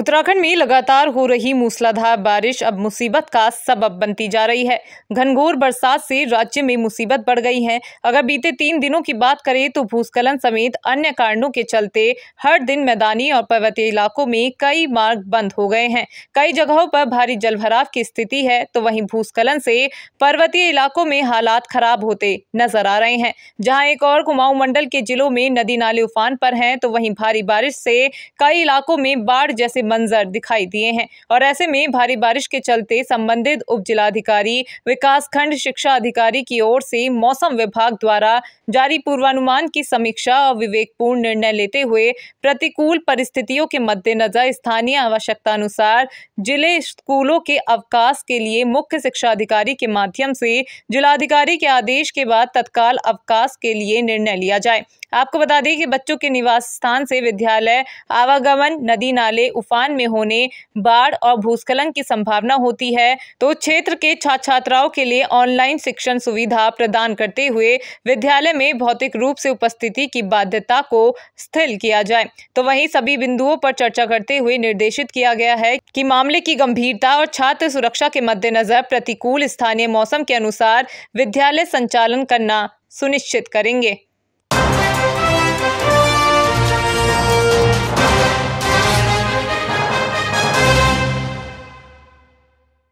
उत्तराखंड में लगातार हो रही मूसलाधार बारिश अब मुसीबत का सबब बनती जा रही है घनघोर बरसात से राज्य में मुसीबत बढ़ गई है अगर बीते तीन दिनों की बात करें तो भूस्खलन समेत अन्य कारणों के चलते हर दिन मैदानी और पर्वतीय इलाकों में कई मार्ग बंद हो गए हैं कई जगहों पर भारी जलभराव की स्थिति है तो वहीं भूस्खलन से पर्वतीय इलाकों में हालात खराब होते नजर आ रहे हैं जहाँ एक और कुमाऊं मंडल के जिलों में नदी नाले उफान पर है तो वहीं भारी बारिश से कई इलाकों में बाढ़ जैसे मंजर दिखाई दिए हैं और ऐसे में भारी बारिश के चलते संबंधित उप जिलाधिकारी विकासखंड शिक्षा अधिकारी की ओर से मौसम विभाग द्वारा जारी पूर्वानुमान की समीक्षा और विवेकपूर्ण निर्णय लेते हुए प्रतिकूल परिस्थितियों के मद्देनजर स्थानीय आवश्यकता अनुसार जिले स्कूलों के अवकाश के लिए मुख्य शिक्षा अधिकारी के माध्यम से जिलाधिकारी के आदेश के बाद तत्काल अवकाश के लिए निर्णय लिया जाए आपको बता दें कि बच्चों के निवास स्थान से विद्यालय आवागमन नदी नाले उफ तूफान में होने बाढ़ और भूस्खलन की संभावना होती है तो क्षेत्र के छात्र छात्राओं के लिए ऑनलाइन शिक्षण सुविधा प्रदान करते हुए विद्यालय में भौतिक रूप से उपस्थिति की बाध्यता को स्थिर किया जाए तो वही सभी बिंदुओं पर चर्चा करते हुए निर्देशित किया गया है की मामले की गंभीरता और छात्र सुरक्षा के मद्देनजर प्रतिकूल स्थानीय मौसम के अनुसार विद्यालय संचालन करना सुनिश्चित करेंगे